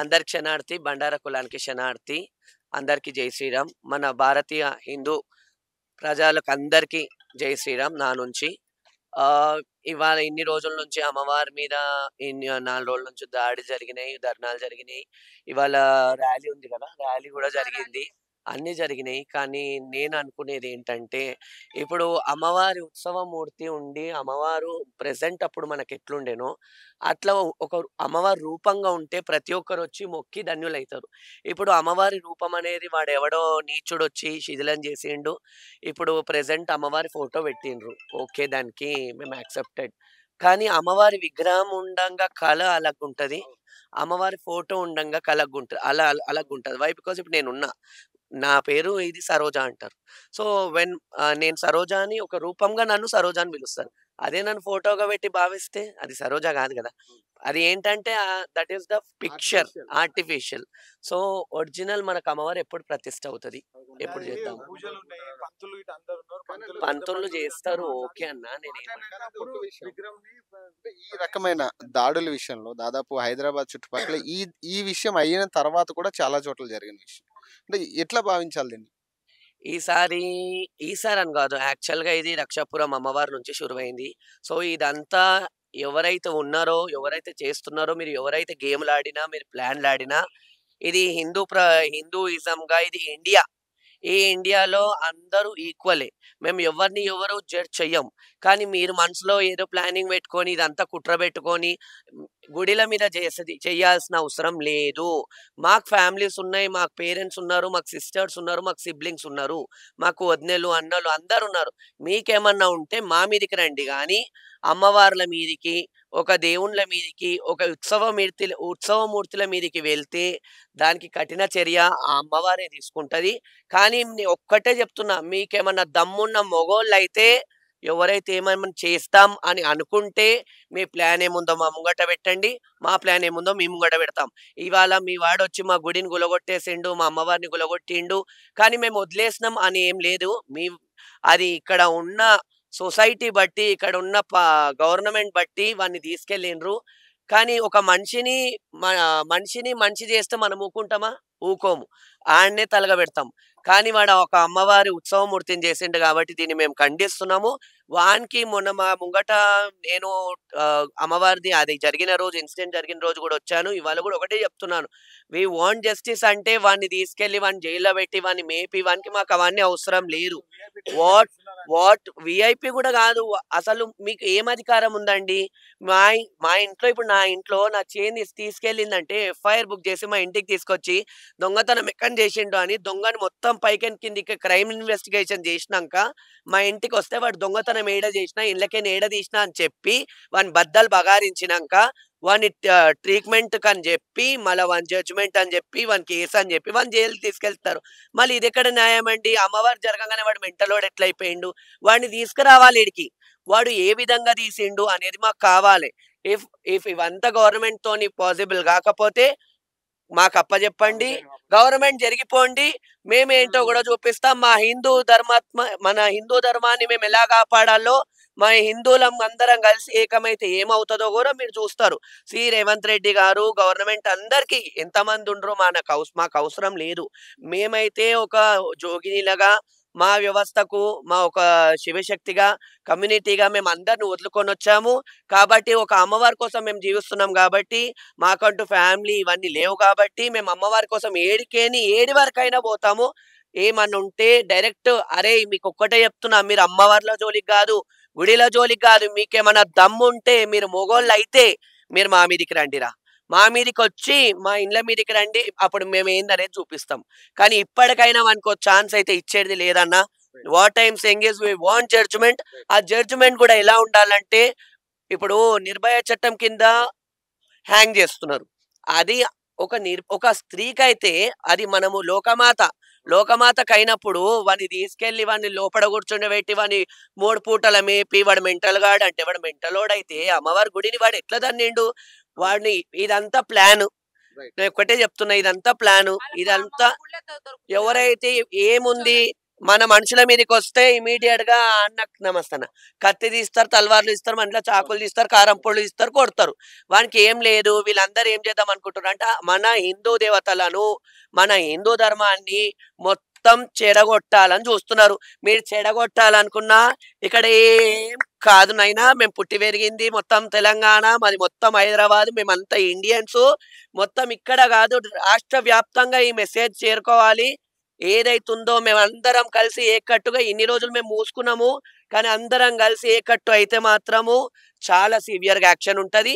అందరి క్షణార్థి బండార కులానికి క్షణార్థి అందరికీ జై శ్రీరామ్ మన భారతీయ హిందూ ప్రజలకు అందరికీ జై శ్రీరామ్ నా నుంచి ఇవాళ ఇన్ని రోజుల నుంచి అమ్మవారి మీద ఇన్ని నాలుగు రోజుల నుంచి దాడి జరిగినాయి ధర్నాలు జరిగినాయి ఇవాళ ర్యాలీ ఉంది కదా ర్యాలీ కూడా జరిగింది అన్నీ జరిగినాయి. కానీ నేను అనుకునేది ఏంటంటే ఇప్పుడు అమ్మవారి ఉత్సవమూర్తి ఉండి, అమ్మవారు ప్రజెంట్ అప్పుడు మనకు ఎట్లుండేనో అట్లా ఒక అమ్మవారి రూపంగా ఉంటే ప్రతి ఒక్కరు వచ్చి మొక్కి ధన్యులవుతారు ఇప్పుడు అమ్మవారి రూపం అనేది వాడెవడో నీచుడొచ్చి శిథిలం చేసిండు. ఇప్పుడు ప్రజెంట్ అమ్మవారి ఫోటో పెట్టిండ్రు. ఓకే. దానికి మేము యాక్సెప్టెడ్. కానీ అమ్మవారి విగ్రహం ఉండంగా కళ అలాగుంటుంది అమ్మవారి ఫోటో ఉండంగా కలగ్గుంటుంది అలా అలాగుంటుంది వై బికాస్ ఇప్పుడు నేనున్నా. నా పేరు ఇది సరోజ అంటారు సో వెన్ నేను సరోజ అని ఒక రూపంగా నన్ను సరోజ అని పిలుస్తారు అదే నన్ను ఫోటోగా పెట్టి భావిస్తే అది సరోజ కాదు కదా అది ఏంటంటే that is the picture artificial so original మన అమ్మవారు ఎప్పుడు ప్రతిష్ట అవుతుంది ఎప్పుడు చేద్దాం పంతులు చేస్తారు ఓకే అన్న నేను ఈ రకమైన దాడుల విషయంలో దాదాపు హైదరాబాద్ చుట్టుపక్కల ఈ ఈ విషయం అయిన తర్వాత కూడా చాలా చోట్ల జరిగిన విషయం అంటే ఎట్లా భావించాలి దీన్ని ఈసారి ఈసారి అని కాదు యాక్చువల్గా ఇది రక్షాపురం అమ్మవారి నుంచి శురువైంది సో ఇదంతా ఎవరైతే ఉన్నారో ఎవరైతే చేస్తున్నారో మీరు ఎవరైతే గేమ్లు ఆడినా మీరు ప్లాన్లు ఆడినా ఇది హిందూ ప్ర హిందూయిజంగా ఇది ఇండియా ఈ ఇండియాలో అందరూ ఈక్వలే మేము ఎవరిని ఎవరు జడ్జ్ చెయ్యం కానీ మీరు మనసులో ఏదో ప్లానింగ్ పెట్టుకొని ఇదంతా కుట్ర పెట్టుకొని గుడిల మీద చేసేది చేయాల్సిన అవసరం లేదు మాకు ఫ్యామిలీస్ ఉన్నాయి మాకు పేరెంట్స్ ఉన్నారు మాకు సిస్టర్స్ ఉన్నారు మాకు సిబ్లింగ్స్ ఉన్నారు మాకు వదినలు అన్నలు అందరు ఉన్నారు మీకేమన్నా ఉంటే మా మీదికి రండి కానీ అమ్మవార్ల మీదికి ఒక దేవుళ్ళ మీదికి ఒక ఉత్సవమూర్తి ఉత్సవమూర్తుల మీదికి వెళ్తే దానికి కఠిన చర్య ఆ అమ్మవారే తీసుకుంటుంది కానీ ఒక్కటే చెప్తున్నా మీకేమన్నా దమ్మున్న మగోళ్ళు అయితే ఎవరైతే ఏమైనా చేస్తాం అని అనుకుంటే మీ ప్లాన్ ఏముందో మా ముంగట పెట్టండి మా ప్లాన్ ఏముందో మీ ముంగట పెడతాం ఇవాళ మీ వాడు వచ్చి మా గుడిని గులగొట్టేసిండు మా అమ్మవారిని గులగొట్టిండు కానీ మేము వదిలేసినాం అని ఏం లేదు మీ అది ఇక్కడ ఉన్న సొసైటీ బట్టి ఇక్కడ ఉన్న గవర్నమెంట్ బట్టి వాడిని తీసుకెళ్ళిండ్రు కానీ ఒక మనిషిని మనిషిని మంచి చేస్తే మనం ఊకుంటామా ఊకోము ఆయన్నే తలగబెడతాం కానీ వాడు ఒక అమ్మవారి ఉత్సవమూర్తిని చేసిండు కాబట్టి దీన్ని మేము ఖండిస్తున్నాము వానికి మొన్న మా ముంగట నేను అమ్మవారిది అది జరిగిన రోజు ఇన్సిడెంట్ జరిగిన రోజు కూడా వచ్చాను ఇవాళ కూడా ఒకటే చెప్తున్నాను వి వాంట్ జస్టిస్ అంటే వాడిని తీసుకెళ్లి వాడిని జైల్లో పెట్టి వాడిని మేపి వానికి మాకు అవన్నీ అవసరం లేరు వాట్ వాట్ విఐపి కూడా కాదు అసలు మీకు ఏం అధికారం ఉందండి మా మా ఇంట్లో ఇప్పుడు నా ఇంట్లో నా చేన్ తీసుకెళ్ళిందంటే ఎఫ్ఐఆర్ బుక్ చేసి మా ఇంటికి తీసుకొచ్చి దొంగతనం ఎక్కడ చేసిండో అని దొంగని మొత్తం పైకెన్ కిందికి క్రైమ్ ఇన్వెస్టిగేషన్ చేసినాక మా ఇంటికి వస్తే వాడు దొంగతనం దొంగతనం ఏడ చేసినా ఇళ్ళకే నేడ తీసినా అని చెప్పి వాని బద్దలు బగారించినాక వాని ట్రీట్మెంట్ అని చెప్పి మళ్ళీ వన్ జడ్జ్మెంట్ అని చెప్పి వన్ కేసు అని చెప్పి వన్ జైలు తీసుకెళ్తారు మళ్ళీ ఇది ఎక్కడ న్యాయం అండి అమ్మవారు జరగగానే వాడు మెంటలోడు ఎట్లయిపోయిండు వాడిని తీసుకురావాలి ఇడికి వాడు ఏ విధంగా తీసిండు అనేది మాకు కావాలి ఇఫ్ ఇఫ్ ఇవంతా గవర్నమెంట్ తోని పాసిబుల్ కాకపోతే మాకు అప్పచెప్పండి గవర్నమెంట్ జరిగిపోండి మేమేంటో కూడా చూపిస్తాం మా హిందూ ధర్మాత్మ మన హిందూ ధర్మాన్ని మేము ఎలా కాపాడాలో మా హిందువులం అందరం కలిసి ఏకమైతే ఏమవుతుందో కూడా మీరు చూస్తారు సి రేవంత్ రెడ్డి గారు గవర్నమెంట్ అందరికీ ఎంతమంది ఉండరు మనకు మాకు అవసరం లేదు మేమైతే ఒక జోగినిలగా మా వ్యవస్థకు మా ఒక శివశక్తిగా కమ్యూనిటీగా మేము అందరిని వదులుకొని వచ్చాము కాబట్టి ఒక అమ్మవారి కోసం మేము జీవిస్తున్నాం కాబట్టి మాకంటూ ఫ్యామిలీ ఇవన్నీ లేవు కాబట్టి మేము అమ్మవారి కోసం ఏడికేని ఏడి వరకైనా పోతాము ఏమన్నా ఉంటే డైరెక్ట్ అరే మీకు ఒక్కటే చెప్తున్నా మీరు అమ్మవారిల జోలికి కాదు గుడిల జోలికి కాదు మీకేమన్నా దమ్ము ఉంటే మీరు మొగోళ్ళు అయితే మీరు మా మీదికి రండిరా మా మీదకి వచ్చి మా ఇండ్ల మీదకి రండి అప్పుడు మేము ఏందనేది చూపిస్తాం కానీ ఇప్పటికైనా మనకు ఛాన్స్ అయితే ఇచ్చేది లేదన్నా what times engage we want judgement ఆ జడ్జ్మెంట్ కూడా ఎలా ఉండాలంటే ఇప్పుడు నిర్భయ చట్టం కింద హ్యాంగ్ చేస్తున్నారు అది ఒక నిర్ ఒక స్త్రీకైతే అది మనము లోకమాత లోకమాతకైనప్పుడు వాడిని తీసుకెళ్లి వాడిని లోపల కూర్చుండబెట్టి వాడిని మూడు పూటల మేపి వాడు మెంటల్ గాడు అంటే వాడు మెంటలోడైతే అమ్మవారి గుడిని వాడు ఎట్లా దాన్ని వాడిని ఇదంతా ప్లాన్ నేను ఒకటే చెప్తున్నా ఇదంతా ప్లాన్ ఇదంతా ఎవరైతే ఏముంది మన మనుషుల మీదకి వస్తే ఇమీడియట్ గా అన్న నమస్తన కత్తి తీస్తారు తలవార్లు ఇస్తారు మనలో చాకులు తీస్తారు కారం పొళ్ళు ఇస్తారు కొడతారు వానికి ఏం లేదు వీళ్ళందరూ ఏం చేద్దాం అనుకుంటున్నారు అంటే మన హిందూ దేవతలను మన హిందూ ధర్మాన్ని మొత్తం చెడగొట్టాలని చూస్తున్నారు మీరు చెడగొట్టాలనుకున్నా ఇక్కడ ఏం కాదు నైనా మేము పుట్టి పెరిగింది మొత్తం తెలంగాణ మరి మొత్తం హైదరాబాద్ మేమంతా ఇండియన్స్ మొత్తం ఇక్కడ కాదు రాష్ట్ర వ్యాప్తంగా ఈ మెసేజ్ చేరుకోవాలి ఏదైతుందో మేమందరం కలిసి ఏకట్టుగా ఇన్ని రోజులు మేము మూసుకున్నాము కానీ అందరం కలిసి ఏకట్టు అయితే మాత్రము చాలా సివియర్గా యాక్షన్ ఉంటుంది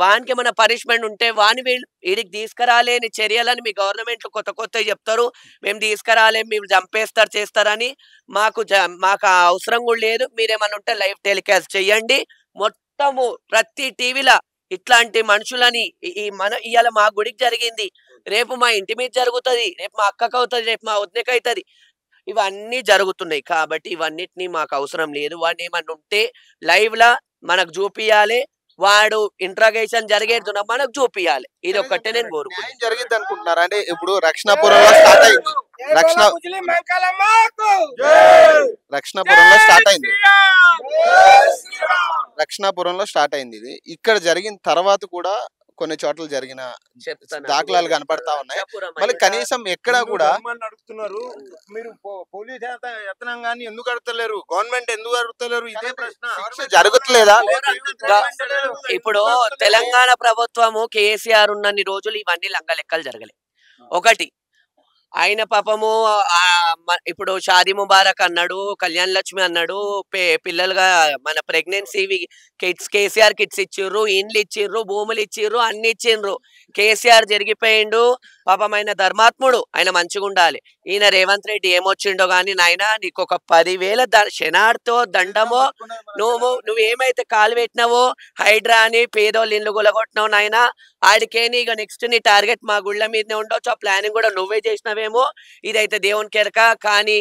వానికి ఏమైనా పనిష్మెంట్ ఉంటే వాని వీడికి తీసుకురాలేని చర్యలని మీ గవర్నమెంట్ కొత్త కొత్త చెప్తారు మేము తీసుకురాలే మీరు చంపేస్తారు చేస్తారని మాకు మాకు అవసరం కూడా లేదు మీరేమన్నా ఉంటే లైవ్ టెలికాస్ట్ చేయండి మొత్తము ప్రతి టీవీలో ఇట్లాంటి మనుషులని ఈ మన ఇవాళ మా గుడికి జరిగింది రేపు మా ఇంటి మీద జరుగుతుంది రేపు మా అక్కకు అవుతుంది రేపు మా వదినకు అవుతుంది ఇవన్నీ జరుగుతున్నాయి కాబట్టి ఇవన్నిటినీ మాకు అవసరం లేదు వాడిని ఏమన్నా ఉంటే లైవ్లా మనకు చూపియాలి వాడు ఇంట్రాగేషన్ జరిగేది మనకు చూపియాలి ఇది ఒక్కటే నేను కోరు జరిగింది అనుకుంటున్నారా అంటే ఇప్పుడు రక్షణాపురంలో స్టార్ట్ అయింది రక్షణ స్టార్ట్ అయింది రక్షణాపురంలో స్టార్ట్ అయింది ఇది ఇక్కడ జరిగిన తర్వాత కూడా కొన్ని చోట్ల జరిగిన దాఖలాలు కనపడతా ఉన్నాయి మళ్ళీ కనీసం ఎక్కడ కూడా అడుగుతున్నారు మీరు పోలీస్ ఎత్తనం కానీ ఎందుకు అడుగుతలేరు గవర్నమెంట్ ఎందుకు అడుగుతలేరు ఇదే ప్రశ్న జరుగుతలేదా ఇప్పుడు తెలంగాణ ప్రభుత్వము కేసీఆర్ ఉన్నన్ని రోజులు ఇవన్నీ లంగలెక్కలు జరగలే ఒకటి ఆయన పాపము ఇప్పుడు షాదీ ముబారక్ అన్నాడు కళ్యాణ్ లక్ష్మి అన్నాడు పిల్లలుగా మన ప్రెగ్నెన్సీ కిట్స్ కేసీఆర్ కిట్స్ ఇచ్చిర్రు ఇండ్లు ఇచ్చిర్రు భూములు ఇచ్చిర్రు అన్ని ఇచ్చిండ్రు కేసీఆర్ జరిగిపోయిండు పాపం ఆయన ధర్మాత్ముడు ఆయన మంచిగా ఉండాలి ఈయన రేవంత్ రెడ్డి ఏమొచ్చిండో గానీ నాయన నీకు ఒక పదివేల శనార్తో దండమో నువ్వు నువ్వు ఏమైతే కాలు పెట్టినావో హైడ్రా అని పేదోళ్ళు ఇండ్లు గులగొట్టినావు నాయన ఆడికేని ఇక నెక్స్ట్ నీ టార్గెట్ మా గుళ్ళ మీదనే ఉండొచ్చు ఆ ప్లానింగ్ కూడా నువ్వే చేసినావేమో ఇదైతే దేవుని కెరక కానీ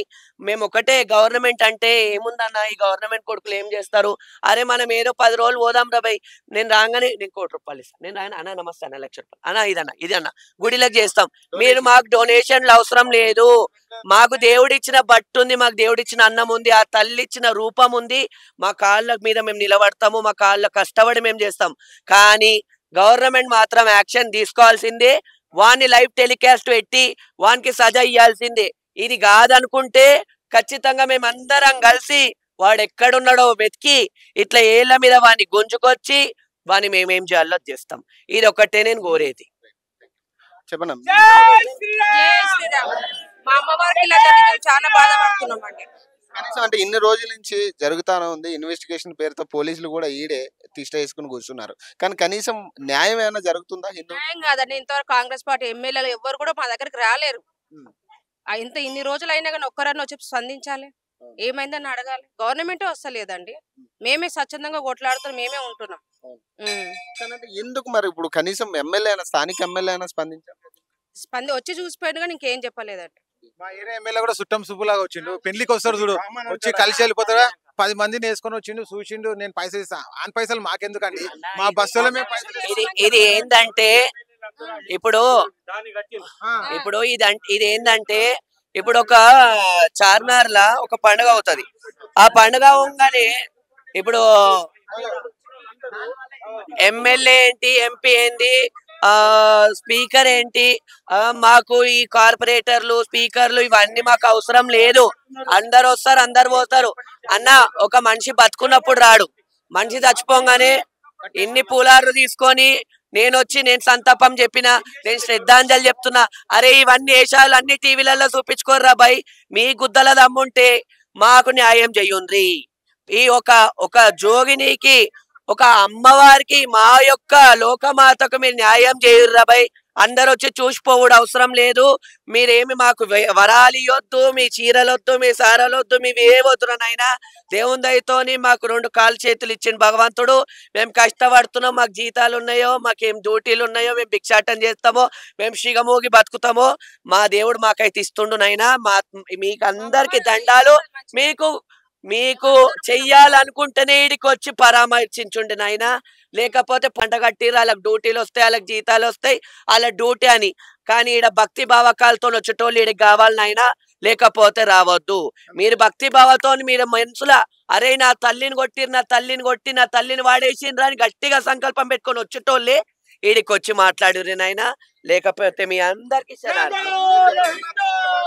మేము ఒకటే గవర్నమెంట్ అంటే ఏముందన్న ఈ గవర్నమెంట్ కొడుకులు ఏం చేస్తారు అరే మనం ఏదో పది రోజులు పోదాం రాబాయ్ నేను రాగానే నేను కోటి రూపాయలు ఇస్తాను నేను ఆయన అన్న నమస్తే అన్న లక్ష రూపాయలు అన్న ఇదన్న ఇది అన్న గుడిలకు చేస్తాం మీరు మాకు డొనేషన్లు అవసరం లేదు మాకు దేవుడిచ్చిన బట్టు ఉంది మాకు దేవుడిచ్చిన అన్నం ఉంది ఆ తల్లి ఇచ్చిన రూపం ఉంది మా కాళ్ళ మీద మేము నిలబడతాము మా కాళ్ళ కష్టపడి మేము చేస్తాం కానీ గవర్నమెంట్ మాత్రం యాక్షన్ తీసుకోవాల్సిందే వాని లైవ్ టెలికాస్ట్ పెట్టి వానికి సజా ఇవ్వాల్సిందే ఇది కాదనుకుంటే ఖచ్చితంగా మేమందరం కలిసి వాడు ఎక్కడున్నాడో వెతికి ఇట్లా ఏళ్ళ మీద వాడిని గుంజుకొచ్చి వాడిని మేమేం చేయాలో చేస్తాం ఇది ఒకటే నేను కోరేది మా చాలా బాధపడుతున్నాం అండి అంటే ఇన్ని రోజుల నుంచి జరుగుతానే ఉంది ఇన్వెస్టిగేషన్ పేరుతో పోలీసులు కూడా ఈడే తిష్ట వేసుకుని కూర్చున్నారు కానీ కనీసం న్యాయం ఏమైనా జరుగుతుందా న్యాయం కాదండి ఇంతవరకు కాంగ్రెస్ పార్టీ ఎమ్మెల్యేలు ఎవరు కూడా మా దగ్గరికి రాలేరు ఇంత ఇన్ని రోజులు అయినా కానీ ఒక్కరన్నా వచ్చి స్పందించాలి ఏమైందని అడగాలి గవర్నమెంటే వస్తలేదండి మేమే స్వచ్ఛందంగా కొట్లాడుతున్నాం మేమే ఉంటున్నాం ఎందుకు మరి ఇప్పుడు కనీసం ఎమ్మెల్యే అయినా స్థానిక ఎమ్మెల్యే అయినా స్పందించాలి స్పంది వచ్చి చూసిపోయాడు కానీ ఇంకేం చెప్పలేదండి మా ఏరియా ఎమ్మెల్యే కూడా చుట్టం సుబ్బులాగా వచ్చిండు పెళ్లికి వస్తారు చూడు వచ్చి కలిసి వెళ్ళిపోతారా పది మందిని వేసుకొని వచ్చిండు చూసిండు నేను పైసలు ఇస్తాను ఆన్ పైసలు మాకెందుకండి మా బస్సులో ఇది ఏంటంటే ఇప్పుడు ఇప్పుడు ఇది ఇది ఏంటంటే ఇప్పుడు ఒక చార్మినార్ లా ఒక పండుగ అవుతుంది ఆ పండుగ అవగానే ఇప్పుడు ఎమ్మెల్యే ఏంటి ఎంపీ ఏంటి ఆ స్పీకర్ ఏంటి మాకు ఈ కార్పొరేటర్లు స్పీకర్లు ఇవన్నీ మాకు అవసరం లేదు అందరు వస్తారు అందరు పోతారు అన్న ఒక మనిషి బతుకున్నప్పుడు రాడు మనిషి చచ్చిపోగానే ఇన్ని పూలారు తీసుకొని నేను వచ్చి నేను సంతాపం చెప్పిన నేను శ్రద్ధాంజలి చెప్తున్నా అరే ఇవన్నీ వేషాలు అన్ని టీవీలలో చూపించుకోర్రా బాయ్ మీ గుద్దల దమ్ముంటే మాకు న్యాయం చెయ్యుండ్రి ఈ ఒక ఒక జోగినికి ఒక అమ్మవారికి మా యొక్క లోకమాతకు మీరు న్యాయం చేయుర్రాబాయ్ అందరు వచ్చి చూసిపోవుడు అవసరం లేదు మీరేమి మాకు వరాలి వద్దు మీ చీరలొద్దు మీ సారలొద్దు మీవి ఏవద్దురా నాయన దేవుని దయతోని మాకు రెండు కాలు చేతులు ఇచ్చిన భగవంతుడు మేము కష్టపడుతున్నాం మాకు జీతాలు ఉన్నాయో మాకు ఏం డ్యూటీలు ఉన్నాయో మేము భిక్షాటం చేస్తామో మేము షిగమోగి బతుకుతామో మా దేవుడు మాకైతే ఇస్తుండు మా మీకు అందరికి దండాలు మీకు మీకు చెయ్యాలనుకుంటేనే ఇడికి వచ్చి పరామర్శించుండి నాయన లేకపోతే పంట కట్టిరు వాళ్ళకి డ్యూటీలు వస్తాయి వాళ్ళకి జీతాలు వస్తాయి వాళ్ళ డ్యూటీ అని కానీ ఈడ భక్తి భావకాలతో వచ్చేటోళ్ళు ఈడికి కావాలి నాయన లేకపోతే రావద్దు మీరు భక్తి భావతో మీరు మనుషుల అరే నా తల్లిని కొట్టిరు నా తల్లిని కొట్టి నా తల్లిని వాడేసిండ్రు అని గట్టిగా సంకల్పం పెట్టుకొని వచ్చేటోళ్ళే ఈడికి వచ్చి మాట్లాడురు నాయన లేకపోతే మీ అందరికీ